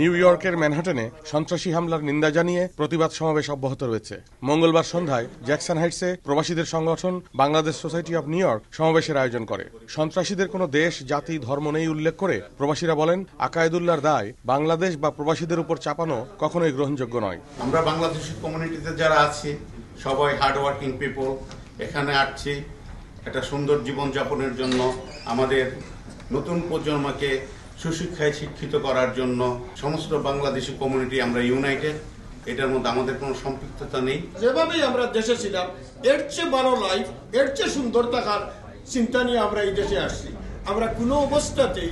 new ইয়র্কের ম্যানহাটনে সন্ত্রাসী হামলার নিন্দা জানিয়ে প্রতিবাদ সমাবেশ অব্যাহত রয়েছে মঙ্গলবার সন্ধ্যায় জ্যাকসন হাইটসে প্রবাসীদের সংগঠন Bangladesh society of New York সমাবেশের আয়োজন করে সন্ত্রাসীদের কোনো দেশ জাতি ধর্ম নেই উল্লেখ করে প্রবাসীরা বলেন আকায়েদুল্লাহর দায় বাংলাদেশ বা প্রবাসীদের উপর চাপানো কখনোই গ্রহণযোগ্য নয় আমরা বাংলাদেশের কমিউনিটিতে যারা আছি সবাই হার্ডওয়ার্কিং পিপল এখানে আসছি একটা সুন্দর জীবনযাপনের জন্য আমাদের নতুন প্রজন্মকে সুশিক্ষায় শিক্ষিত করার জন্য সমস্ত বাংলাদেশি কমিউনিটি আমরা ইউনাইটেড এটার মধ্যে আমাদের কোনো সম্পৃক্ততা নেই যেভাবেই আমরা দেশে ছিলাম এর চেয়ে ভালো লাইফ এর চেয়ে সুন্দর থাকার চিন্তা নিয়ে আমরা এই দেশে আসছি আমরা কোনো অবস্থাতেই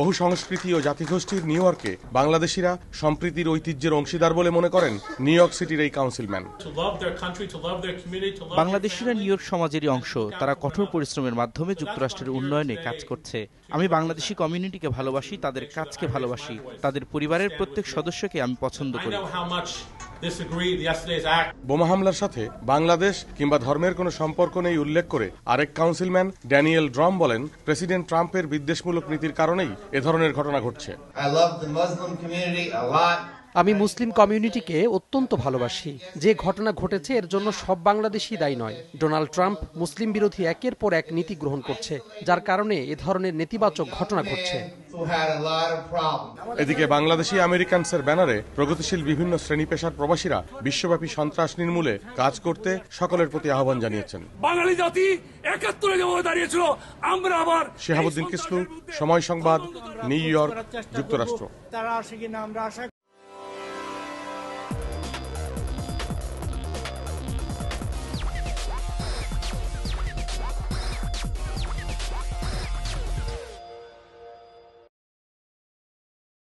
বহু সংস্কৃতি ও জাতিগোষ্ঠীর নিউ ইয়র্কে বাংলাদেশিরা সম্প্রীতির ঐতিহ্যের অংশীদার বলে মনে করেন নিউ ইয়র্ক সিটির এই কাউন্সিলম্যান বাংলাদেশিরা নিউ ইয়র্ক সমাজেরই অংশ তারা কঠোর পরিশ্রমের মাধ্যমে যুক্তরাষ্ট্রের উন্নয়নে কাজ করছে আমি বাংলাদেশি কমিউনিটিকে ভালোবাসি তাদের কাজকে ভালোবাসি তাদের পরিবারের প্রত্যেক সদস্যকে আমি পছন্দ করি বোমা হামলার সাথে বাংলাদেশ কিংবা ধর্মের কোনো সম্পর্ক নেই উল্লেখ করে আরেক কাউন্সিলম্যান ড্যানিয়েল ড্রম বলেন প্রেসিডেন্ট ট্রাম্পের বিদ্বেষমূলক নীতির কারণেই এ ধরনের ঘটনা ঘটছে আমি মুসলিম কমিউনিটিকে অত্যন্ত ভালোবাসি যে ঘটনা ঘটেছে এর জন্য সব বাংলাদেশি দায়ী নয় ডোনাল্ড ট্রাম্প মুসলিম বিরোধী একের পর এক নীতি গ্রহণ করছে যার কারণে এ ধরনের নেতিবাচক ঘটনা ঘটছে এদিকে বাংলাদেশি আমেরিকানসের ব্যানারে প্রগতিশীল বিভিন্ন শ্রেণী পেশার প্রবাসীরা বিশ্বব্যাপী সন্ত্রাস নির্মূলে কাজ করতে সকলের প্রতি আহ্বান জানিয়েছেন বাঙালি জাতি একাত্তরে যেভাবে দাঁড়িয়েছিল আমরা আবার শেহাবুদ্দিন কিসলু সময় সংবাদ নিউ ইয়র্ক যুক্তরাষ্ট্র